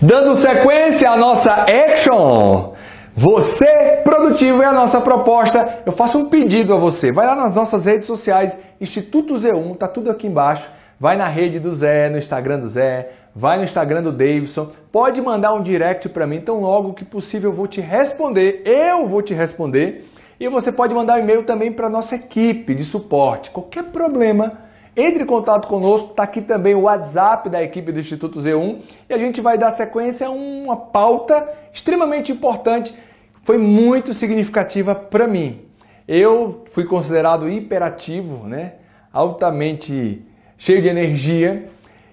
Dando sequência à nossa action, você produtivo é a nossa proposta. Eu faço um pedido a você. Vai lá nas nossas redes sociais, Instituto Z1, tá tudo aqui embaixo. Vai na rede do Zé, no Instagram do Zé, vai no Instagram do Davidson. Pode mandar um direct para mim, tão logo que possível eu vou te responder. Eu vou te responder. E você pode mandar um e-mail também para nossa equipe de suporte. Qualquer problema, entre em contato conosco, está aqui também o WhatsApp da equipe do Instituto Z1 e a gente vai dar sequência a uma pauta extremamente importante, foi muito significativa para mim. Eu fui considerado hiperativo, né? altamente cheio de energia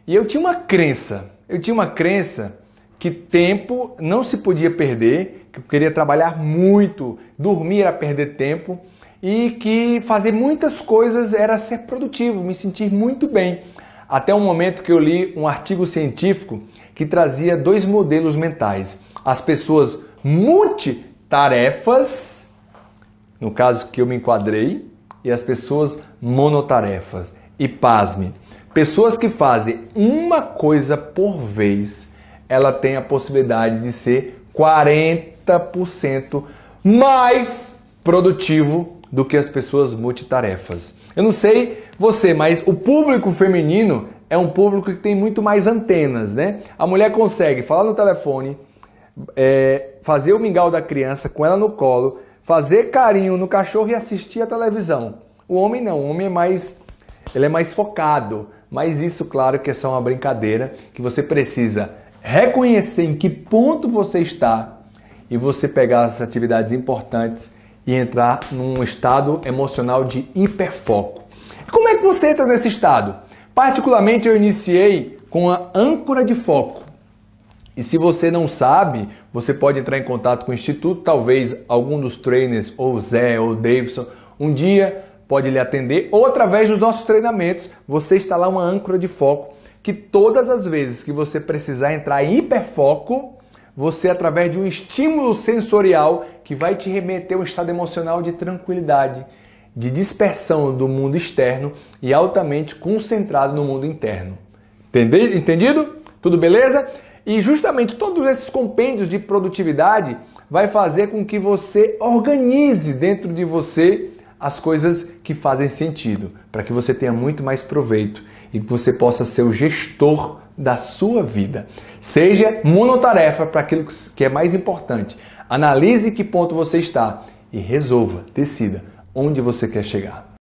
e eu tinha uma crença, eu tinha uma crença que tempo não se podia perder, que eu queria trabalhar muito, dormir era perder tempo e que fazer muitas coisas era ser produtivo, me sentir muito bem. Até o momento que eu li um artigo científico que trazia dois modelos mentais. As pessoas multitarefas, no caso que eu me enquadrei, e as pessoas monotarefas. E pasme, pessoas que fazem uma coisa por vez, ela tem a possibilidade de ser 40% mais produtivo do que as pessoas multitarefas. Eu não sei você, mas o público feminino é um público que tem muito mais antenas, né? A mulher consegue falar no telefone, é, fazer o mingau da criança com ela no colo, fazer carinho no cachorro e assistir a televisão. O homem não, o homem é mais, ele é mais focado. Mas isso, claro, que é só uma brincadeira que você precisa reconhecer em que ponto você está e você pegar as atividades importantes e entrar num estado emocional de hiperfoco. como é que você entra nesse estado? Particularmente eu iniciei com a âncora de foco. E se você não sabe, você pode entrar em contato com o instituto, talvez algum dos trainers, ou Zé, ou Davidson, um dia pode lhe atender, ou através dos nossos treinamentos, você está lá uma âncora de foco que todas as vezes que você precisar entrar em hiperfoco, você, através de um estímulo sensorial que vai te remeter a um estado emocional de tranquilidade, de dispersão do mundo externo e altamente concentrado no mundo interno. Entendido? Tudo beleza? E justamente todos esses compêndios de produtividade vai fazer com que você organize dentro de você as coisas que fazem sentido, para que você tenha muito mais proveito e que você possa ser o gestor da sua vida. Seja monotarefa para aquilo que é mais importante. Analise que ponto você está e resolva, decida onde você quer chegar.